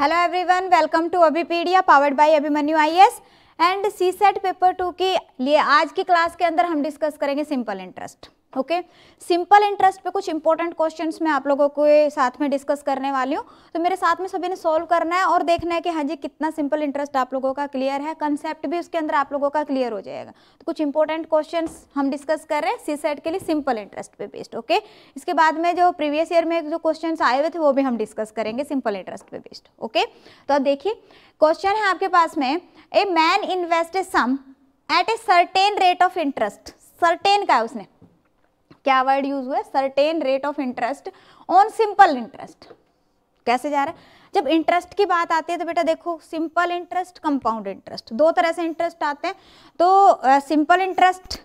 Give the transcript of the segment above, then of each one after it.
Hello everyone welcome to Abhipedia powered by Abhimanyu IAS and CSAT paper two की लिए आज की क्लास के अंदर हम डिस्कस करेंगे simple interest okay simple interest पे कुछ इंपॉर्टेंट क्वेश्चंस मैं आप लोगों के साथ में डिस्कस करने वाली हूँ तो मेरे साथ में सभी ने सॉल्व करना है और देखना है कि हाँ जी कितना सिंपल इंटरेस्ट आप लोगों का क्लियर है कंसेप्ट भी उसके अंदर आप लोगों का क्लियर हो जाएगा तो कुछ इंपॉर्टेंट क्वेश्चन हम डिस्कस कर रहे हैं सी सेट के लिए सिंपल इंटरेस्ट पे बेस्ड ओके इसके बाद में जो प्रीवियस ईयर में जो क्वेश्चन आए हुए थे वो भी हम डिस्कस करेंगे सिंपल इंटरेस्ट पे बेस्ड ओके तो अब देखिए क्वेश्चन है आपके पास में a man invest sum at a certain rate of interest certain का है उसने क्या वर्ड यूज हुआ है certain rate of interest on simple interest कैसे जा रहा है जब इंटरेस्ट की बात आती है तो बेटा देखो सिंपल इंटरेस्ट कंपाउंड इंटरेस्ट दो तरह से इंटरेस्ट आते हैं तो सिंपल uh, इंटरेस्ट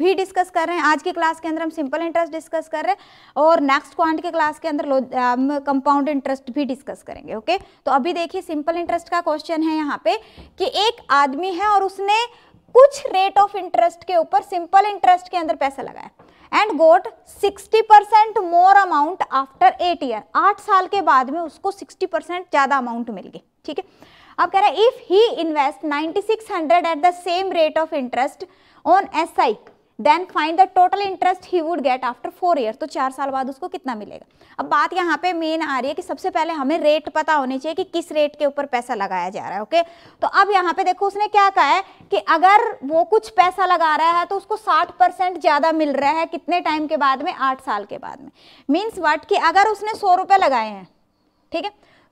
भी डिस्कस कर रहे हैं आज की क्लास के अंदर हम सिंपल इंटरेस्ट डिस्कस कर रहे हैं और नेक्स्ट क्वांट के क्लास के अंदर हम कंपाउंड इंटरेस्ट भी डिस्कस करेंगे ओके तो अभी देखिए सिंपल इंटरेस्ट का क्वेश्चन है यहाँ पे कि एक आदमी है और उसने कुछ रेट ऑफ इंटरेस्ट के ऊपर सिंपल इंटरेस्ट के अंदर पैसा लगाया and got 60 percent more amount after eight year आठ साल के बाद में उसको 60 परसेंट ज़्यादा अमाउंट मिल गई ठीक है अब कह रहा है if he invest 9600 at the same rate of interest on S I then find the total interest he would get after four year तो चार साल बाद उसको कितना मिलेगा अब बात यहाँ पे मेन आ रही है कि सबसे पहले हमें रेट पता होनी चाहिए कि किस रेट के ऊपर पैसा लगाया जा रहा है ओके तो अब यहाँ पे देखो उसने क्या कहा है कि अगर वो कुछ पैसा लगा रहा है तो उसको साठ परसेंट ज़्यादा मिल रहा है कितने टाइम के बाद में आठ साल के बाद में मीन्स वट कि अगर उसने सौ रुपये लगाए हैं ठीक है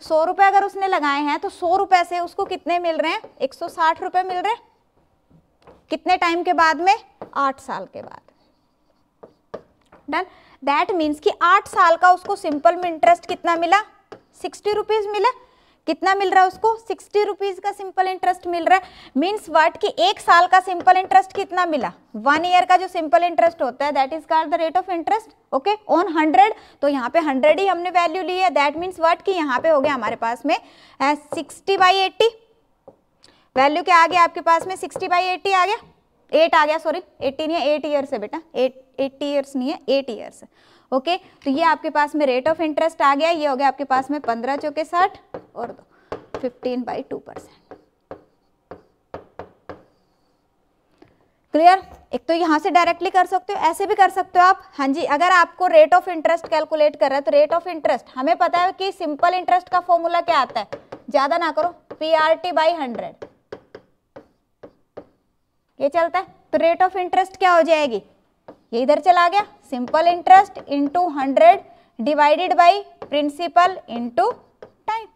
सौ रुपये अगर उसने लगाए हैं तो सौ रुपये से उसको कितने मिल रहे हैं एक सौ साठ रुपये मिल रहे हैं कितने टाइम के बाद में आठ साल के बाद डन दैट मीन्स कि आठ साल का उसको सिंपल में इंटरेस्ट कितना मिला सिक्सटी रुपीज़ मिला कितना मिल रहा है उसको सिक्सटी रुपीज़ का सिंपल इंटरेस्ट मिल रहा है मीन्स वर्ट कि एक साल का सिंपल इंटरेस्ट कितना मिला वन ईयर का जो सिंपल इंटरेस्ट होता है that is car the rate of interest okay on hundred तो यहाँ पे हंड्रेड ही हमने वैल्यू ली है दैट मीन्स वर्ट कि यहाँ पे हो गया हमारे पास में सिक्सटी बाई एट्टी वैल्यू क्या आ गया आपके पास में सिक्सटी बाई एट्टी आ गया एट आ गया सॉरी एट्टी नहीं है एट ईयर्स है बेटा एट एट्टी ईयर्स नहीं है एट ईयर्स ओके तो ये आपके पास में रेट ऑफ इंटरेस्ट आ गया ये हो गया आपके पास में पंद्रह चौके साठ और दो fifteen by two percent clear एक तो यहाँ से डायरेक्टली कर सकते हो ऐसे भी कर सकते हो आप हाँ जी अगर आपको रेट ऑफ इंटरेस्ट कैलकुलेट कर रहा है तो रेट ऑफ इंटरेस्ट हमें पता है कि सिंपल इंटरेस्ट का फॉर्मूला क्या आता है ज़्यादा ना करो P R T by hundred ये चलता है तो रेट ऑफ इंटरेस्ट क्या हो जाएगी ये इधर चला गया simple interest into hundred divided by principal into time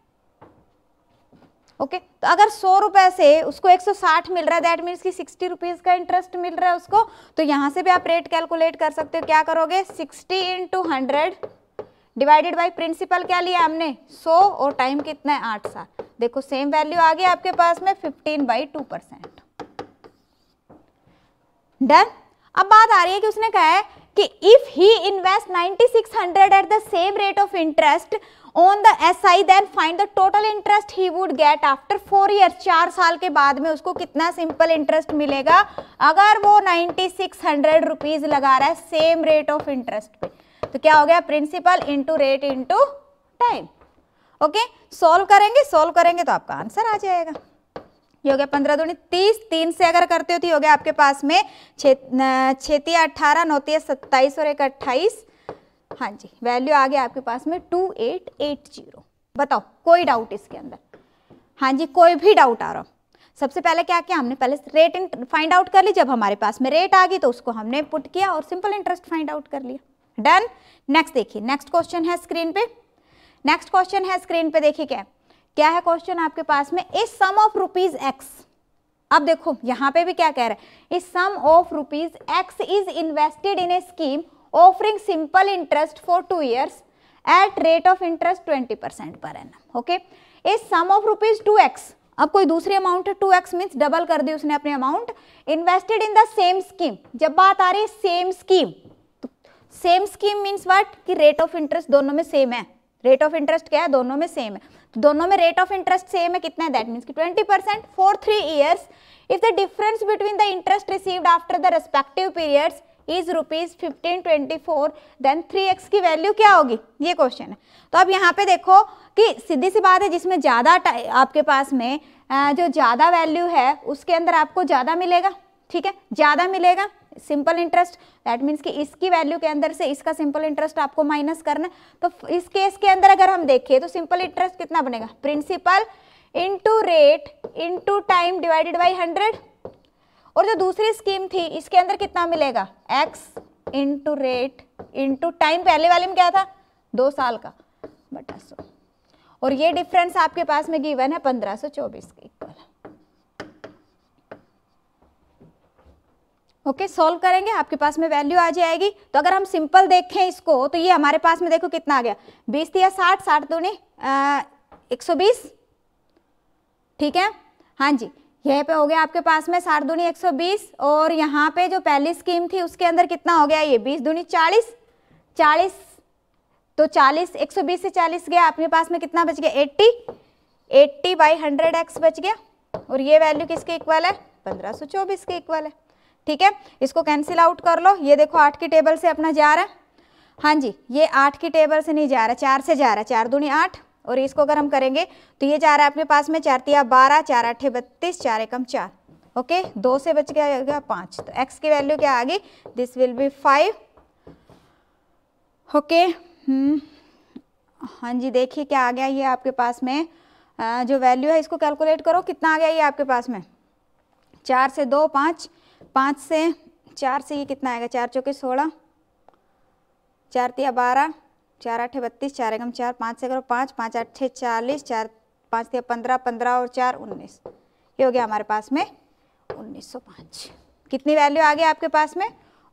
okay तो अगर सौ रुपए से उसको 160 मिल रहा है दैट मीन्स कि 60 रुपीज़ का इंटरेस्ट मिल रहा है उसको तो यहां से भी आप रेट कैलकुलेट कर सकते हो क्या करोगे 60 into hundred divided by principal क्या लिया हमने 100 और टाइम कितना है आठ साल देखो सेम वैल्यू आ गया आपके पास में 15 बाई टू परसेंट डन अब बात आ रही है कि उसने कहा है कि if he invest 9600 at the same rate of interest on the SI then find the total interest he would get after four year चार साल के बाद में उसको कितना सिंपल इंटरेस्ट मिलेगा अगर वो 9600 रुपीस लगा रहा है सेम रेट ऑफ इंटरेस्ट पे तो क्या हो गया principal into rate into time okay solve करेंगे सॉल्व करेंगे तो आपका आंसर आ जाएगा हो गया पंद्रह दूनी तीस तीन से अगर करते हो तो हो गया आपके पास में छेतिया अट्ठारह नौतिया सत्ताईस और एक अट्ठाईस हाँ जी वैल्यू आ गया आपके पास में टू एट एट जीरो बताओ कोई डाउट इसके अंदर हाँ जी कोई भी डाउट आ रहा हो सबसे पहले क्या किया हमने पहले रेट इन फाइंड आउट कर ली जब हमारे पास में रेट आ गई तो उसको हमने पुट किया और सिंपल इंटरेस्ट फाइंड आउट कर लिया डन नेक्स्ट देखिए नेक्स्ट क्वेश्चन है स्क्रीन पे नेक्स्ट क्वेश्चन है स्क्रीन पे देखिए क्या क्या है क्वेश्चन आपके पास में इस सम ऑफ रुपीज एक्स अब देखो यहां पे भी क्या कह रहा है इस sum of rupees X is invested in a scheme offering simple interest for two years at rate of interest twenty percent per annum okay इस sum of rupees two X अब कोई दूसरी amount two X mean double कर दी उसने अपने amount invested in the same scheme जब बात आ रही है same scheme same scheme means what कि रेट ऑफ इंटरेस्ट दोनों में सेम है रेट ऑफ इंटरेस्ट क्या है दोनों में सेम है तो दोनों में रेट ऑफ इंटरेस्ट सेम है कितना है दैट मीन्स कि 20 percent for three years if the difference between the interest received after the respective periods is rupees fifteen twenty four then three X की वैल्यू क्या होगी ये क्वेश्चन है तो अब यहाँ पे देखो कि सीधी सी बात है जिसमें ज़्यादा आपके पास में जो ज़्यादा वैल्यू है उसके अंदर आपको ज़्यादा मिलेगा ठीक है ज़्यादा मिलेगा सिंपल इंटरेस्ट दैट मीन्स कि इसकी वैल्यू के अंदर से इसका सिंपल इंटरेस्ट आपको माइनस करना तो इस केस के अंदर अगर हम देखें तो सिंपल इंटरेस्ट कितना बनेगा principal into rate into time divided by hundred और जो दूसरी स्कीम थी इसके अंदर कितना मिलेगा X into rate into time पहले वाले में क्या था दो साल का बटा सौ और ये डिफरेंस आपके पास में गिवन है पंद्रह सौ चौबीस के इक्वल ओके सॉल्व करेंगे आपके पास में वैल्यू आ जाएगी तो अगर हम सिंपल देखें इसको तो ये हमारे पास में देखो कितना आ गया बीस या साठ साठ दो एक सौ बीस ठीक है हाँ जी यह पे हो गया आपके पास में साठ दूनी एक सौ बीस और यहाँ पे जो पहली स्कीम थी उसके अंदर कितना हो गया ये बीस दूनी चालीस चालीस तो चालीस एक सौ बीस से चालीस गया आपके पास में कितना बच गया eighty eighty by hundred X बच गया और ये वैल्यू किसके इक्वल है पंद्रह सौ चौबीस के इक्वल है ठीक है इसको कैंसिल आउट कर लो ये देखो आठ की टेबल से अपना जा रहा है हाँ जी ये आठ की टेबल से नहीं जा रहा चार से जा रहा है चार दूनी आठ और इसको अगर हम करेंगे तो ये जा रहा है अपने पास में चार तिया बारह चार अठे बत्तीस चार एकम चार ओके दो से बच गया पाँच तो एक्स की वैल्यू क्या आ गई this will be five okay hmm. हाँ जी देखिए क्या आ गया ये आपके पास में जो वैल्यू है इसको कैलकुलेट करो कितना आ गया ये आपके पास में चार से दो पाँच पाँच से चार से ये कितना आएगा चार चौके सोलह चार तिया बारह चार आठ बत्तीस चार एगम चार पाँच से करो पाँच पाँच आठ छः चालीस चार पाँच तिया पंद्रह पंद्रह और चार उन्नीस ये हो गया हमारे पास में उन्नीस सौ पाँच कितनी वैल्यू आ गई आपके पास में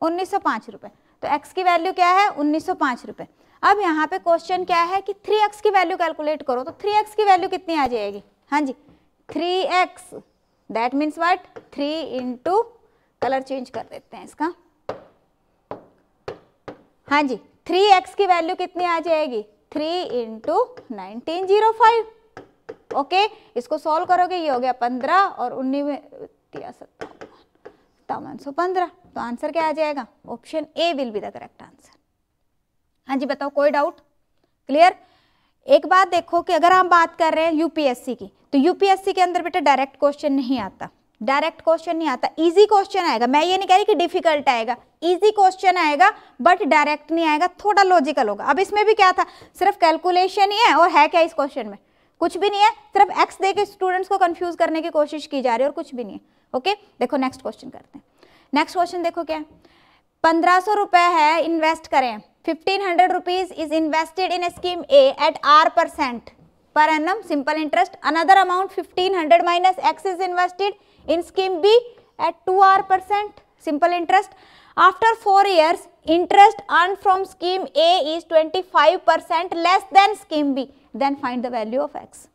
उन्नीस सौ पाँच रुपये तो एक्स की वैल्यू क्या है उन्नीस सौ पाँच रुपये अब यहाँ पे क्वेश्चन क्या है कि थ्री एक्स की वैल्यू कैलकुलेट करो तो थ्री एक्स की वैल्यू कितनी आ जाएगी हाँ जी three X that means what three into colour change कर देते हैं इसका हाँ जी थ्री एक्स की वैल्यू कितनी आ जाएगी three into nineteen zero five okay इसको सॉल्व करोगे ये हो गया पंद्रह और उन्नीस में दिया सत्तावन सौ पंद्रह तो आंसर क्या आ जाएगा option A will be the correct answer हाँ जी बताओ कोई डाउट क्लियर एक बात देखो कि अगर हम बात कर रहे हैं यूपीएससी की तो यूपीएससी के अंदर बेटा डायरेक्ट क्वेश्चन नहीं आता डायरेक्ट क्वेश्चन नहीं आता इजी क्वेश्चन आएगा मैं ये नहीं कह रही कि डिफिकल्ट आएगा इजी क्वेश्चन आएगा बट डायरेक्ट नहीं आएगा थोड़ा लॉजिकल होगा अब इसमें भी क्या था सिर्फ कैलकुलेशन ही है और है क्या इस क्वेश्चन में कुछ भी नहीं है सिर्फ एक्स दे के स्टूडेंट्स को कंफ्यूज करने की कोशिश की जा रही है और कुछ भी नहीं है ओके देखो नेक्स्ट क्वेश्चन करते हैं नेक्स्ट क्वेश्चन देखो क्या पंद्रह सौ रुपये है इन्वेस्ट करें fifteen hundred rupees is invested in scheme A at R percent per per simple interest another amount fifteen hundred minus X is invested in scheme B at 2R percent simple interest. After 4 years interest earned from scheme A is 25 percent less than scheme B then find the value of x.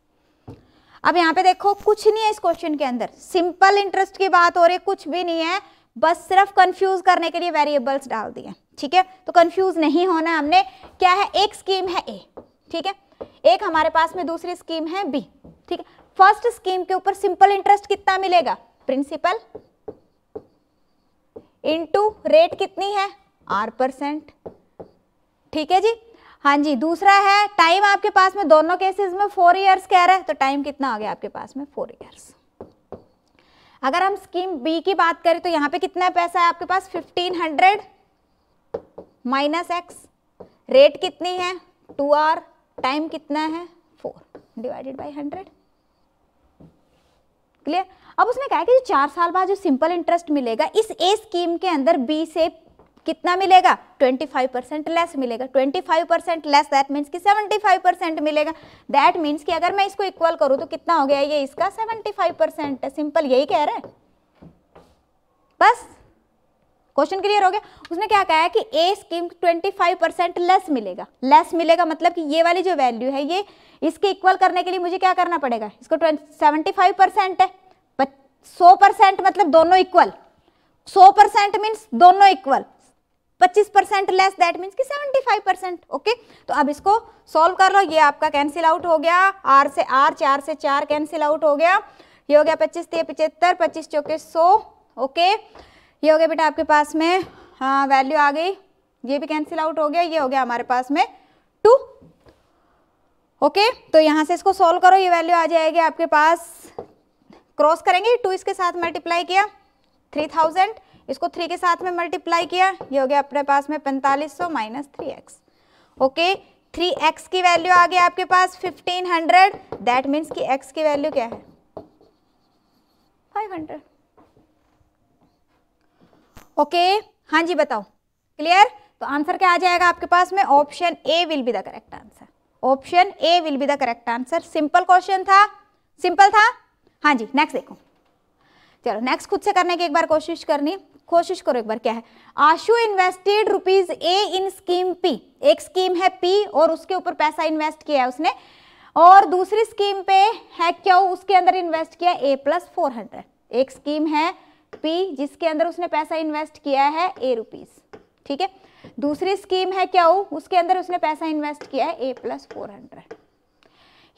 अब यहाँ पे देखो कुछ नहीं है इस question के अंदर सिंपल इंटरेस्ट की बात हो रही है कुछ भी नहीं है बस सिर्फ कंफ्यूज करने के लिए वेरिएबल्स डाल दिए ठीक है तो कंफ्यूज नहीं होना हमने क्या है एक स्कीम है ए ठीक है एक हमारे पास में दूसरी स्कीम है बी ठीक है फर्स्ट स्कीम के ऊपर सिंपल इंटरेस्ट कितना मिलेगा प्रिंसिपल इनटू रेट कितनी है आर परसेंट ठीक है जी हाँ जी दूसरा है टाइम आपके पास में दोनों केसेस में फोर इयर्स कह रहे हैं तो टाइम कितना आ गया आपके पास में फोर इयर्स अगर हम स्कीम बी की बात करें तो यहां पे कितना पैसा है आपके पास fifteen hundred minus X rate कितनी है टू आर टाइम कितना है four divided by hundred clear अब उसने कहा कि जो चार साल बाद जो सिंपल इंटरेस्ट मिलेगा इस ए स्कीम के अंदर बी से कितना मिलेगा 25 परसेंट लेस मिलेगा 25 परसेंट लेस दैट मीन्स कि 75 परसेंट मिलेगा दैट मीन्स कि अगर मैं इसको इक्वल करूँ तो कितना हो गया ये इसका 75 परसेंट सिंपल यही कह रहे हैं बस क्वेश्चन क्लियर हो गया उसने क्या कहा है कि ए स्कीम 25 परसेंट लेस मिलेगा लेस मिलेगा मतलब कि ये वाली जो वैल्यू है ये इसके इक्वल करने के लिए मुझे क्या करना पड़ेगा इसको सेवेंटी फाइव परसेंट है सौ परसेंट मतलब दोनों इक्वल सौ परसेंट मीन्स दोनों इक्वल पच्चीस परसेंट लेस दैट मीन्स कि सेवेंटी फाइव परसेंट ओके तो अब इसको सॉल्व कर लो ये आपका कैंसिल आउट हो गया आर से आर चार से चार कैंसिल आउट हो गया ये हो गया पच्चीस तीन पचहत्तर पच्चीस चौके सौ ओके okay. ये हो गया बेटा आपके पास में हाँ वैल्यू आ गई ये भी कैंसिल आउट हो गया ये हो गया हमारे पास में टू ओके तो यहाँ से इसको सॉल्व करो ये वैल्यू आ जाएगी आपके पास क्रॉस करेंगे टू इसके साथ मल्टीप्लाई किया थ्री थाउजेंड इसको थ्री के साथ में मल्टीप्लाई किया ये हो गया अपने पास में पैंतालीस सौ minus three X okay three X की वैल्यू आ गई आपके पास फिफ्टीन हंड्रेड दैट मीन्स कि एक्स की वैल्यू क्या है फाइव हंड्रेड ओके हाँ जी बताओ क्लियर तो आंसर क्या आ जाएगा आपके पास में option A will be the correct answer option A will be the correct answer simple question था सिंपल था हाँ जी नेक्स्ट देखो चलो नेक्स्ट खुद से करने की एक बार कोशिश करनी कोशिश करो एक बार क्या है Ashu invested rupees A in scheme P एक स्कीम है पी और उसके ऊपर पैसा इन्वेस्ट किया है उसने और दूसरी स्कीम पे है क्यों उसके अंदर इन्वेस्ट किया ए प्लस फोर हंड्रेड एक स्कीम है पी जिसके अंदर उसने पैसा इन्वेस्ट किया है ए रुपीज़ ठीक है दूसरी स्कीम है क्या हुँ? उसके अंदर उसने पैसा इन्वेस्ट किया है A plus four hundred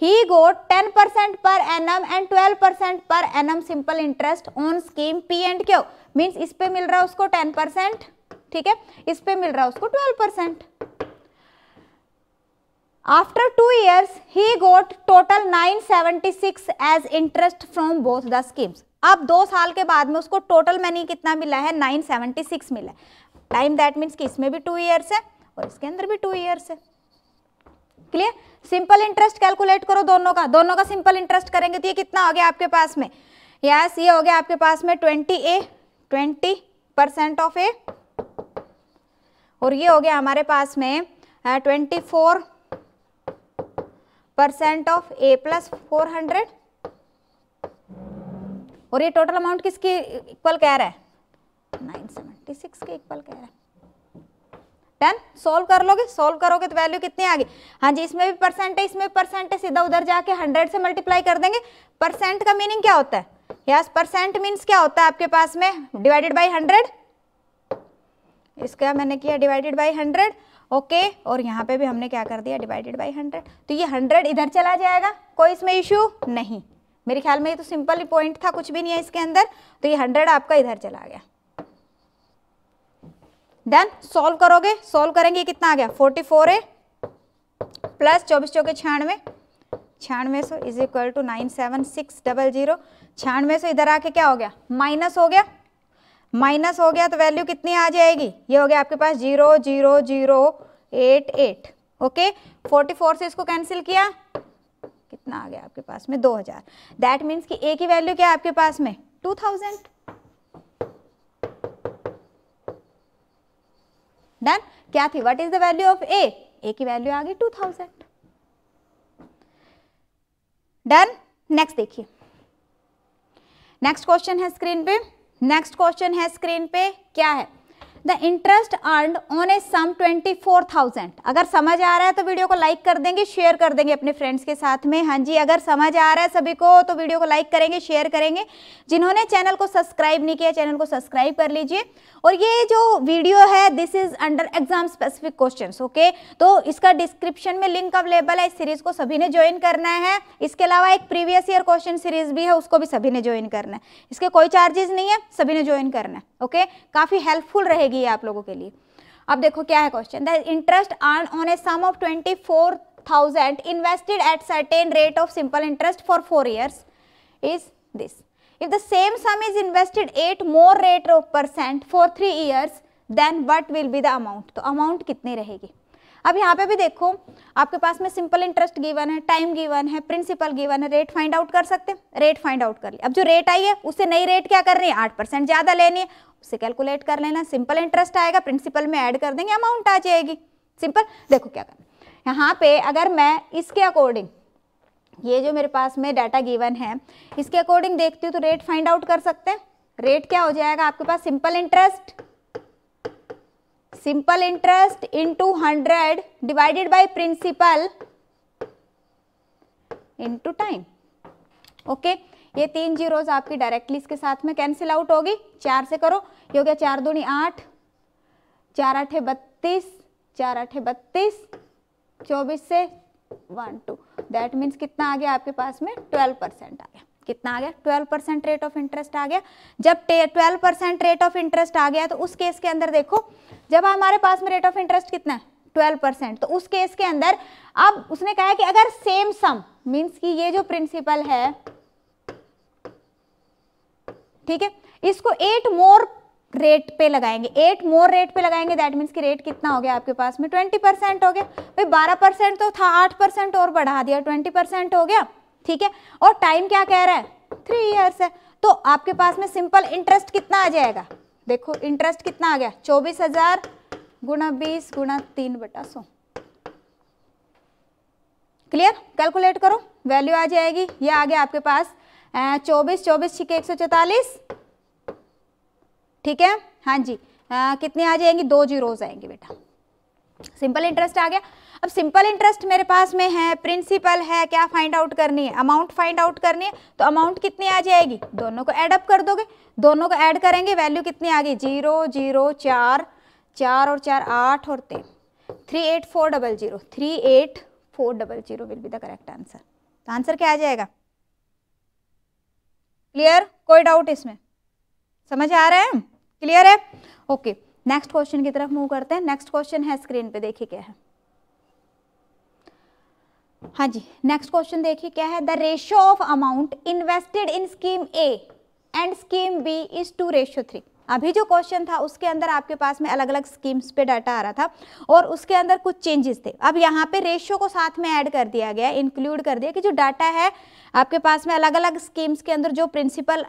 he got ten percent per annum and twelve percent per annum simple interest on scheme P and Q means इस पे मिल रहा है उसको टेन परसेंट ठीक है इस पे मिल रहा है उसको twelve percent after two years he got total nine seventy six as interest from both the schemes अब दो साल के बाद में उसको टोटल मनी कितना मिला है 976 मिला है टाइम दैट मीन्स कि इसमें भी टू ईयर्स है और इसके अंदर भी टू ईयर्स है क्लियर सिंपल इंटरेस्ट कैलकुलेट करो दोनों का दोनों का सिंपल इंटरेस्ट करेंगे तो ये कितना हो गया आपके पास में यस ये हो गया आपके पास में twenty A twenty percent of A और ये हो गया हमारे पास में twenty four percent of A plus four hundred और ये टोटल अमाउंट किसके इक्वल कह रहा है नाइन सेवेंटी सिक्स के इक्वल कह रहा है टेन सोल्व कर लोगे सोल्व करोगे तो वैल्यू कितनी आ गई हाँ जी इसमें भी परसेंट है इसमें भी परसेंट है सीधा उधर जाके हंड्रेड से मल्टीप्लाई कर देंगे परसेंट का मीनिंग क्या होता है यस परसेंट मीन्स क्या होता है आपके पास में डिवाइडेड बाई हंड्रेड इसका मैंने किया डिवाइडेड बाई हंड्रेड ओके और यहाँ पे भी हमने क्या कर दिया डिवाइडेड बाई हंड्रेड तो ये हंड्रेड इधर चला जाएगा कोई इसमें इश्यू नहीं मेरे ख्याल में ये तो सिंपल ही पॉइंट था कुछ भी नहीं है इसके अंदर तो ये हंड्रेड आपका इधर चला गया देन सॉल्व करोगे सॉल्व करेंगे कितना आ गया फोर्टी फोर है प्लस चौबीस चौके छियानवे छियानवे सौ is equal to nine seven six double zero छियानवे सौ इधर आके क्या हो गया माइनस हो गया माइनस हो गया तो वैल्यू कितनी आ जाएगी ये हो गया आपके पास zero zero zero eight eight okay forty four से इसको कैंसिल किया कितना आ गया आपके पास में दो हज़ार दैट मीन्स की ए की वैल्यू क्या है आपके पास में टू थाउजेंड डन क्या थी what is the value of A A की वैल्यू आ गई टू थाउजेंड डन नेक्स्ट देखिए नेक्स्ट क्वेश्चन है स्क्रीन पे नेक्स्ट क्वेश्चन है स्क्रीन पे क्या है the interest earn on a sum 24,000 अगर समझ आ रहा है तो वीडियो को लाइक कर देंगे शेयर कर देंगे अपने फ्रेंड्स के साथ में हाँ जी अगर समझ आ रहा है सभी को तो वीडियो को लाइक करेंगे शेयर करेंगे जिन्होंने चैनल को सब्सक्राइब नहीं किया चैनल को सब्सक्राइब कर लीजिए और ये जो वीडियो है this is under exam specific question okay तो इसका डिस्क्रिप्शन में लिंक अवेलेबल है इस सीरीज को सभी ने ज्वाइन करना है इसके अलावा एक प्रीवियस ईयर क्वेश्चन सीरीज भी है उसको भी सभी ने ज्वाइन करना है इसके कोई चार्जेस नहीं है सभी ने ज्वाइन करना है ओके काफी हेल्पफुल रहेगी रहेगी आप लोगों के लिए अब देखो क्या है question interest earn on a sum of twenty four thousand invested at certain rate of simple interest for four years is this if the same sum is invested at more rate of percent for three years then what will be the amount तो amount कितनी रहेगी अब यहाँ पे भी देखो आपके पास में सिंपल इंटरेस्ट गिवन है टाइम गिवन है प्रिंसिपल गिवन है रेट फाइंड आउट कर सकते हैं रेट फाइंड आउट कर लिया अब जो रेट आई है उससे नई रेट क्या कर रही है आठ परसेंट ज़्यादा लेनी है उससे कैलकुलेट कर लेना सिंपल इंटरेस्ट आएगा प्रिंसिपल में ऐड कर देंगे अमाउंट आ जाएगी सिंपल देखो क्या करना यहाँ पे अगर मैं इसके अकॉर्डिंग ये जो मेरे पास में डाटा गिवन है इसके अकॉर्डिंग देखती हूँ तो रेट फाइंड आउट कर सकते हैं रेट क्या हो जाएगा आपके पास simple interest in two hundred divided by principal in two time okay ये तीन जीरोज आपकी डायरेक्टली इसके साथ में कैंसिल आउट होगी चार से करो ये हो गया चार दूनी आठ चार आठे बत्तीस चार आठे बत्तीस चौबीस से वन टू दैट मीन्स कितना आ गया आपके पास में ट्वेल्व परसेंट आ गया कितना आ गया twelve percent rate of interest आ गया जब twelve percent rate of interest आ गया तो उस केस के अंदर देखो जब हमारे पास में रेट ऑफ इंटरेस्ट कितना है ट्वेल्व परसेंट तो उस केस के अंदर अब उसने कहा कि अगर सेम सम मींस कि ये जो प्रिंसिपल है ठीक है इसको एट मोर रेट पे लगाएंगे एट मोर रेट पे लगाएंगे दैट मीन्स कि रेट कितना हो गया आपके पास में ट्वेंटी परसेंट हो गया भाई बारह परसेंट तो था आठ परसेंट और बढ़ा दिया ट्वेंटी परसेंट हो गया ठीक है और टाइम क्या कह रहा है थ्री ईयर्स है तो आपके पास में सिंपल इंटरेस्ट कितना आ जाएगा देखो इंटरेस्ट कितना आ गया चौबीस हजार गुना बीस गुना तीन बटा सौ क्लियर कैलकुलेट करो वैल्यू आ जाएगी ये आ गया आपके पास चौबीस चौबीस छिके एक सौ चौतालीस ठीक है हाँ जी आ, कितने आ जाएंगी दो जीरोज आएंगे बेटा सिंपल इंटरेस्ट आ गया अब सिंपल इंटरेस्ट मेरे पास में है प्रिंसिपल है क्या फाइंड आउट करनी है अमाउंट फाइंड आउट करनी है तो अमाउंट कितनी आ जाएगी दोनों को एडअप कर दोगे दोनों को ऐड करेंगे वैल्यू कितनी आ गई जीरो जीरो चार चार और चार आठ और तीन three eight four double zero three eight four double zero will be the correct answer तो आंसर क्या आ जाएगा क्लियर कोई डाउट इसमें समझ आ रहा है क्लियर है ओके नेक्स्ट क्वेश्चन की तरफ मूव करते हैं नेक्स्ट क्वेश्चन है स्क्रीन पे देखिए क्या है हाँ जी नेक्स्ट क्वेश्चन देखिए क्या है the ratio of amount invested in scheme A and scheme B is two ratio three अभी जो क्वेश्चन था उसके अंदर आपके पास में अलग अलग स्कीम्स पे डाटा आ रहा था और उसके अंदर कुछ चेंजेस थे अब यहाँ पे रेशियो को साथ में ऐड कर दिया गया इंक्लूड कर दिया कि जो डाटा है आपके पास में अलग अलग स्कीम्स के अंदर जो प्रिंसिपल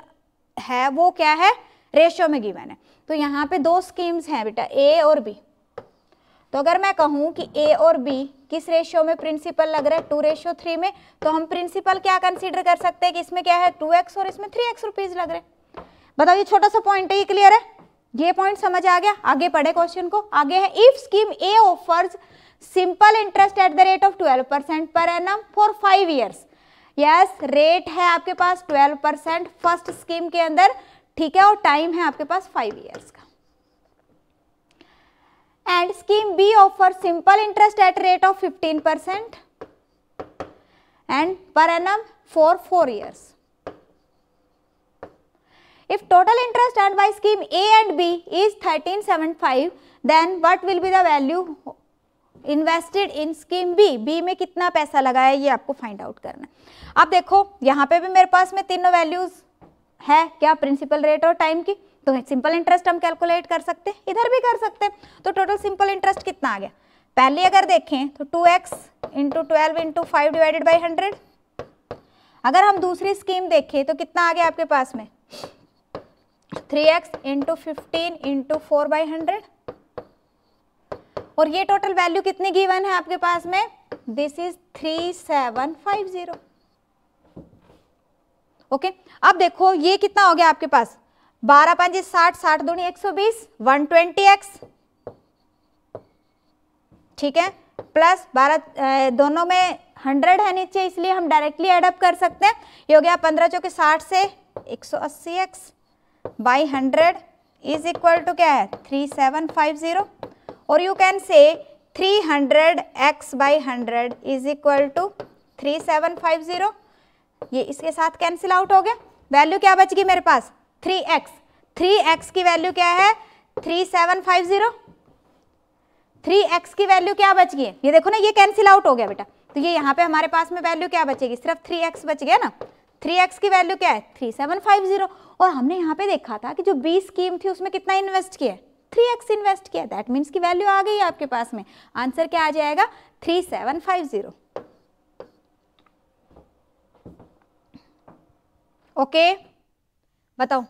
है वो क्या है रेशियो में गिवन है तो यहाँ पे दो स्कीम्स हैं बेटा ए और बी तो अगर मैं कहूँ कि ए और बी किस रेशियो में प्रिंसिपल लग रहा है टू रेशियो थ्री में तो हम प्रिंसिपल क्या कंसीडर कर सकते हैं कि इसमें क्या है टू एक्स और इसमें थ्री एक्स रुपीज़ लग रहे बताओ ये छोटा सा पॉइंट है ये क्लियर है ये पॉइंट समझ आ गया आगे पढ़े क्वेश्चन को आगे है if scheme A offers simple interest at the rate of twelve percent per annum for five years yes rate है आपके पास ट्वेल्व परसेंट फर्स्ट स्कीम के अंदर ठीक है और टाइम है आपके पास फाइव ईयर्स का and scheme B offer simple interest at rate of fifteen percent and per annum for four years if total interest and by scheme A and B is 1375 then what will be the value invested in scheme B B में कितना पैसा लगाया ये आपको find out करना है अब देखो यहाँ पे भी मेरे पास में तीनों वैल्यूज है क्या प्रिंसिपल रेट और टाइम की तो सिंपल इंटरेस्ट हम कैलकुलेट कर सकते हैं इधर भी कर सकते हैं तो टोटल सिंपल इंटरेस्ट कितना आ गया पहले अगर देखें तो two X into twelve into five divided by hundred अगर हम दूसरी स्कीम देखें तो कितना आ गया आपके पास में three X into fifteen into four by hundred और ये टोटल वैल्यू कितनी गिवन है आपके पास में this is three seven five zero okay अब देखो ये कितना हो गया आपके पास बारह पांच साठ साठ दूनी एक सौ बीस वन ट्वेंटी एक्स ठीक है प्लस बारह दोनों में हंड्रेड है नीचे इसलिए हम डायरेक्टली एडअप कर सकते हैं ये हो गया पंद्रह चौके साठ से एक सौ अस्सी X by hundred is equal to क्या है थ्री सेवन फाइव ज़ीरो और you can say three hundred X by hundred is equal to three seven five zero ये इसके साथ कैंसिल आउट हो गया वैल्यू क्या बच गई मेरे पास थ्री एक्स थ्री एक्स की वैल्यू क्या है three seven five zero three X की वैल्यू क्या बच गई ये देखो ना ये कैंसिल आउट हो गया बेटा तो ये यहाँ पे हमारे पास में वैल्यू क्या बचेगी सिर्फ थ्री एक्स बच गया ना थ्री एक्स की वैल्यू क्या है थ्री सेवन फाइव जीरो और हमने यहाँ पे देखा था कि जो बी स्कीम थी उसमें कितना इन्वेस्ट किया थ्री एक्स इन्वेस्ट किया दैट मीन्स की वैल्यू आ गई आपके पास में आंसर क्या आ जाएगा three seven five zero okay okay. बताओ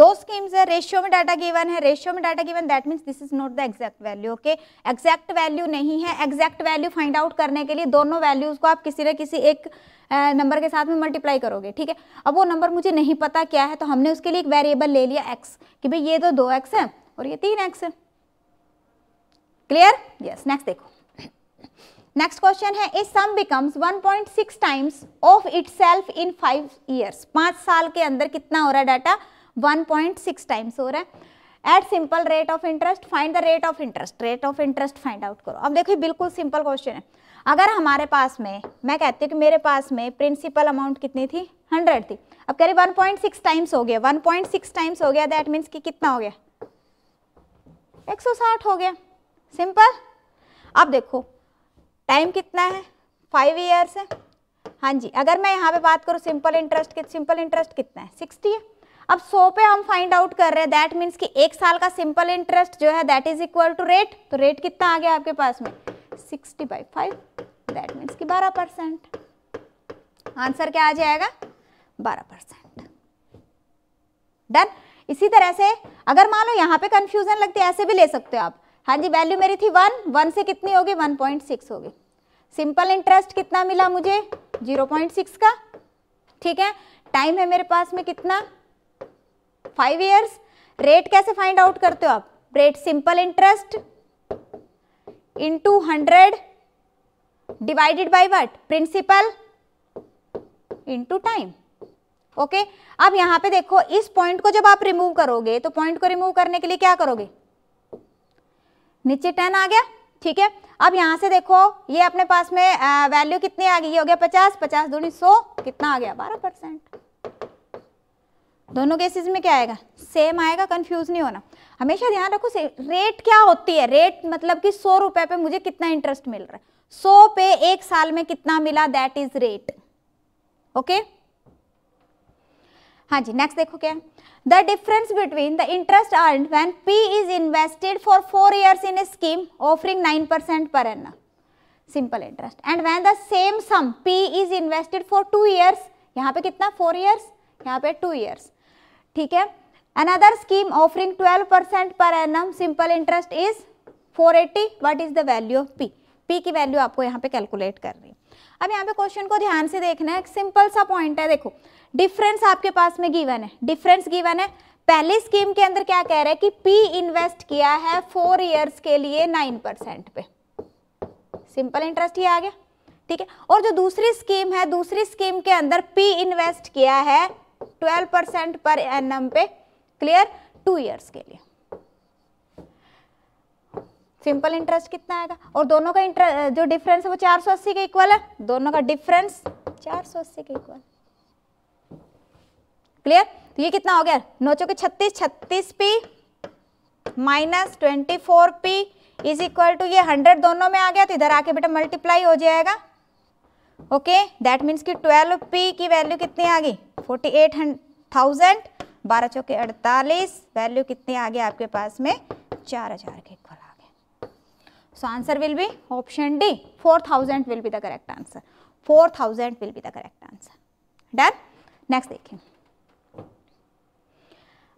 दो स्कीम्स है रेशियो में डाटा गिवन है रेशियो में data given that means this is not the exact value okay exact value नहीं है एग्जैक्ट वैल्यू फाइंड आउट करने के लिए दोनों वैल्यूज को आप किसी न किसी एक नंबर के साथ में मल्टीप्लाई करोगे ठीक है अब वो नंबर मुझे नहीं पता क्या है तो हमने उसके लिए एक वेरिएबल ले लिया एक्स कि भाई ये तो दो एक्स है और ये तीन एक्स है क्लियर यस नेक्स्ट देखो नेक्स्ट क्वेश्चन है a sum becomes 1.6 times of itself in five years पाँच साल के अंदर कितना हो रहा है डाटा 1.6 टाइम्स हो रहा है at simple rate of interest find the rate of interest rate of interest find out करो अब देखो बिल्कुल सिंपल क्वेश्चन है अगर हमारे पास में मैं कहती हूँ कि मेरे पास में प्रिंसिपल अमाउंट कितनी थी हंड्रेड थी अब कह रही वन पॉइंट सिक्स टाइम्स हो गया वन पॉइंट सिक्स टाइम्स हो गया दैट मीन्स कि कितना हो गया एक सौ साठ हो गया सिंपल अब देखो टाइम कितना है फाइव ईयर्स है हाँ जी अगर मैं यहाँ पे बात करूँ सिंपल इंटरेस्ट सिंपल इंटरेस्ट कितना है सिक्सटी है अब सौ पे हम फाइंड आउट कर रहे हैं दैट मीन्स कि एक साल का सिंपल इंटरेस्ट जो है that is equal to rate तो रेट कितना आ गया आपके पास में sixty by five that means कि बारह परसेंट आंसर क्या आ जाएगा बारह परसेंट डन इसी तरह से अगर मान लो यहाँ पे कंफ्यूजन लगती है ऐसे भी ले सकते हो आप हाँ जी वैल्यू मेरी थी वन वन से कितनी होगी वन पॉइंट सिक्स होगी सिंपल इंटरेस्ट कितना मिला मुझे जीरो पॉइंट सिक्स का ठीक है टाइम है मेरे पास में कितना फाइव ईयर्स रेट कैसे फाइंड आउट करते हो आप rate simple interest into hundred divided by what principal into time okay अब यहां पे देखो इस पॉइंट को जब आप रिमूव करोगे तो पॉइंट को रिमूव करने के लिए क्या करोगे नीचे टेन आ गया ठीक है अब यहाँ से देखो ये अपने पास में वैल्यू कितनी आ गई हो गया पचास पचास दूनी सौ कितना आ गया बारह परसेंट दोनों केसेस में क्या आएगा सेम आएगा कंफ्यूज नहीं होना हमेशा ध्यान रखो रेट क्या होती है रेट मतलब कि सौ रुपए पे मुझे कितना इंटरेस्ट मिल रहा है सौ पे एक साल में कितना मिला दैट इज रेट ओके हाँ जी नेक्स्ट देखो क्या the difference between the interest earn when P is invested for four years in a scheme offering nine percent per annum simple interest and when the same sum P is invested for two years यहाँ पे कितना four years यहाँ पे to years ठीक है another scheme offering twelve percent per annum simple interest is four eighty what is the value of P P की value आपको यहाँ पे कैलकुलेट कर रही है अब यहाँ पे क्वेश्चन को ध्यान से देखना है सिंपल सा पॉइंट है देखो डिफरेंस आपके पास में गिवन है डिफरेंस गिवन है पहले स्कीम के अंदर क्या कह रहा है कि पी इन्वेस्ट किया है फोर ईयर्स के लिए नाइन परसेंट पे सिंपल इंटरेस्ट ही आ गया ठीक है और जो दूसरी स्कीम है दूसरी स्कीम के अंदर पी इन्वेस्ट किया है ट्वेल्व परसेंट पर एन पे क्लियर टू ईयर्स के लिए सिंपल इंटरेस्ट कितना आएगा और दोनों का इंटरेस्ट जो डिफरेंस है वो 480 के इक्वल है दोनों का डिफरेंस 480 के इक्वल क्लियर तो ये कितना हो गया नोचो के 36 36 P minus twenty four P is equal to ये 100 दोनों में आ गया तो इधर आके बेटा मल्टीप्लाई हो जाएगा ओके दैट मीन्स की ट्वेल्व पी की वैल्यू कितनी आ गई फोर्टी एट थाउजेंड बारह चौके अड़तालीस वैल्यू कितनी आ गई आपके पास में चार हजार के So answer will be option D. 4000 will be the correct answer. 4000 will be the correct answer. Done? Next देखें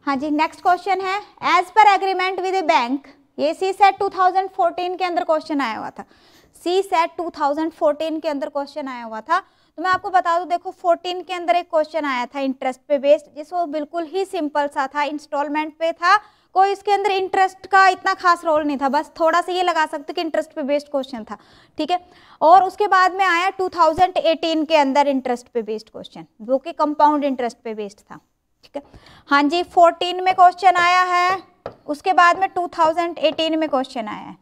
हाँ जी नेक्स्ट क्वेश्चन है as per agreement with a bank ये सी सेट 2014 के अंदर क्वेश्चन आया हुआ था सी सेट 2014 के अंदर क्वेश्चन आया हुआ था तो मैं आपको बता दूं देखो 14 के अंदर एक क्वेश्चन आया था इंटरेस्ट पे बेस्ड जिसको बिल्कुल ही सिंपल सा था इंस्टॉलमेंट पे था कोई इसके अंदर इंटरेस्ट का इतना खास रोल नहीं था बस थोड़ा सा ये लगा सकते कि इंटरेस्ट पे बेस्ड क्वेश्चन था ठीक है और उसके बाद में आया 2018 के अंदर इंटरेस्ट पे बेस्ड क्वेश्चन जो कि कंपाउंड इंटरेस्ट पे बेस्ड था ठीक है हाँ जी 14 में क्वेश्चन आया है उसके बाद में 2018 में क्वेश्चन आया है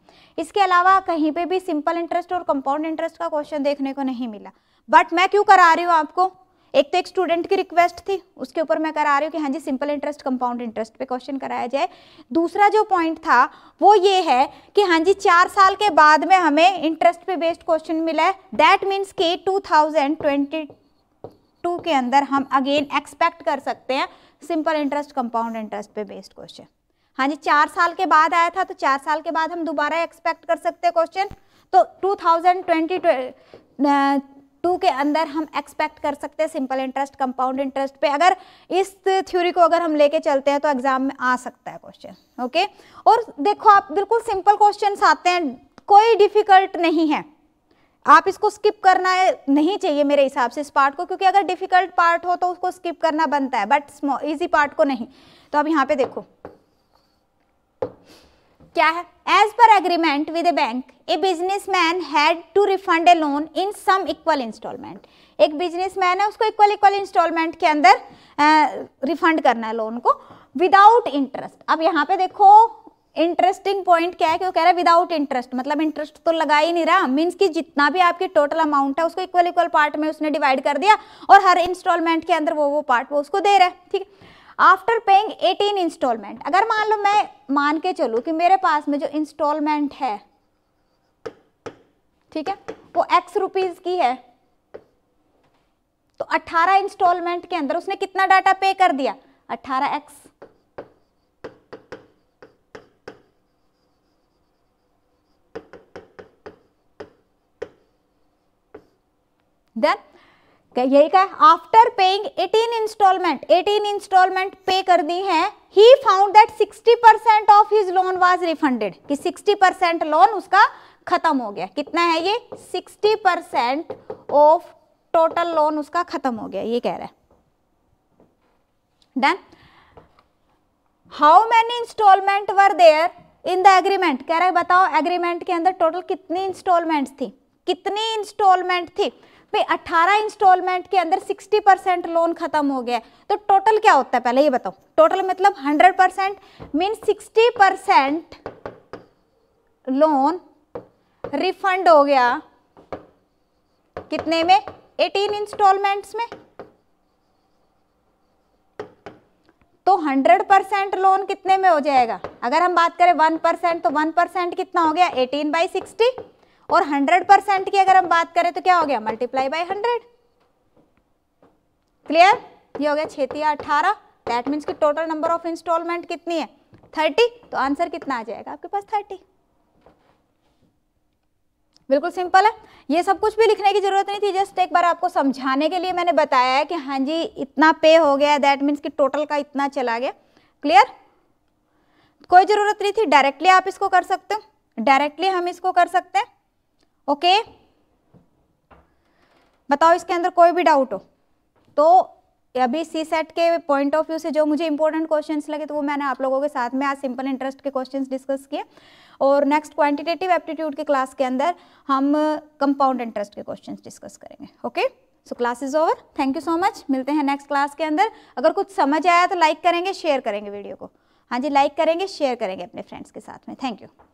इसके अलावा कहीं पर भी सिंपल इंटरेस्ट और कंपाउंड इंटरेस्ट का क्वेश्चन देखने को नहीं मिला बट मैं क्यों करा रही हूँ आपको एक तो एक स्टूडेंट की रिक्वेस्ट थी उसके ऊपर मैं करा रही हूँ कि हाँ जी सिंपल इंटरेस्ट कंपाउंड इंटरेस्ट पे क्वेश्चन कराया जाए दूसरा जो पॉइंट था वो ये है कि हाँ जी चार साल के बाद में हमें इंटरेस्ट पे बेस्ड क्वेश्चन मिला है दैट मीन्स के 2022 के अंदर हम अगेन एक्सपेक्ट कर सकते हैं सिंपल इंटरेस्ट कंपाउंड इंटरेस्ट पे बेस्ड क्वेश्चन हाँ जी चार साल के बाद आया था तो चार साल के बाद हम दोबारा एक्सपेक्ट कर सकते हैं क्वेश्चन तो टू थाउजेंड ट्वेंटी टू के अंदर हम एक्सपेक्ट कर सकते हैं सिंपल इंटरेस्ट कंपाउंड इंटरेस्ट पे अगर इस थ्योरी को अगर हम लेके चलते हैं तो एग्जाम में आ सकता है क्वेश्चन ओके और देखो आप बिल्कुल सिंपल क्वेश्चन आते हैं कोई डिफिकल्ट नहीं है आप इसको स्किप करना है नहीं चाहिए मेरे हिसाब से इस पार्ट को क्योंकि अगर डिफिकल्ट पार्ट हो तो उसको स्किप करना बनता है बट इजी पार्ट को नहीं तो अब यहाँ पे देखो क्या है as per agreement with a bank a business man had to refund a loan in sum equal installment एक बिजनेस मैन है उसको इक्वल इक्वल इंस्टॉलमेंट के अंदर रिफंड करना है लोन को विदाउट इंटरेस्ट अब यहाँ पे देखो इंटरेस्टिंग पॉइंट क्या है कि वो कह रहा है विदाउट इंटरेस्ट मतलब इंटरेस्ट तो लगा ही नहीं रहा मीन्स कि जितना भी आपकी टोटल अमाउंट है उसको इक्वल इक्वल पार्ट में उसने डिवाइड कर दिया और हर इंस्टॉलमेंट के अंदर वो वो पार्ट वो उसको दे रहा है ठीक है आफ्टर पेइंग 18 इंस्टॉलमेंट अगर मान लो मैं मान के चलूँ कि मेरे पास में जो इंस्टॉलमेंट है ठीक है वो एक्स रुपीज़ की है तो 18 इंस्टॉलमेंट के अंदर उसने कितना डाटा पे कर दिया 18x एक्स देन क्या यही का आफ्टर पेइंग 18 इंस्टॉलमेंट 18 इंस्टॉलमेंट पे कर दी है he found that 60 percent of his loan was refunded कि 60 परसेंट लोन उसका खत्म हो गया कितना है ये 60 परसेंट ऑफ टोटल लोन उसका खत्म हो गया ये कह रहा है done how many installment were there in the agreement कह रहा है बताओ एग्रीमेंट के अंदर टोटल कितनी इंस्टॉलमेंट थी कितनी इंस्टॉलमेंट थी पे 18 इंस्टॉलमेंट के अंदर 60 परसेंट लोन खत्म हो गया तो टोटल क्या होता है पहले ये बताओ टोटल मतलब 100 percent mean sixty percent loan refund हो गया कितने में 18 इंस्टॉलमेंट्स में तो 100 परसेंट लोन कितने में हो जाएगा अगर हम बात करें 1 परसेंट तो 1 परसेंट कितना हो गया 18 बाई सिक्सटी और 100 परसेंट की अगर हम बात करें तो क्या हो गया मल्टीप्लाई बाय 100 क्लियर ये हो गया छेती अठारह दैट मीन्स की टोटल नंबर ऑफ इंस्टॉलमेंट कितनी है थर्टी तो आंसर कितना आ जाएगा आपके पास थर्टी बिल्कुल सिंपल है ये सब कुछ भी लिखने की जरूरत नहीं थी जस्ट एक बार आपको समझाने के लिए मैंने बताया है कि हाँ जी इतना पे हो गया दैट मीन्स कि टोटल का इतना चला गया क्लियर कोई ज़रूरत नहीं थी डायरेक्टली आप इसको कर सकते हो डायरेक्टली हम इसको कर सकते हैं ओके बताओ इसके अंदर कोई भी डाउट हो तो अभी सी सेट के पॉइंट ऑफ व्यू से जो मुझे इंपॉर्टेंट क्वेश्चंस लगे तो वो मैंने आप लोगों के साथ में आज सिंपल इंटरेस्ट के क्वेश्चंस डिस्कस किए और नेक्स्ट क्वांटिटेटिव एप्टीट्यूड के क्लास के अंदर हम कंपाउंड इंटरेस्ट के क्वेश्चंस डिस्कस करेंगे okay so class is over thank you so much मिलते हैं नेक्स्ट क्लास के अंदर अगर कुछ समझ आया तो लाइक करेंगे शेयर करेंगे वीडियो को हाँ जी लाइक करेंगे शेयर करेंगे अपने फ्रेंड्स के साथ में थैंक यू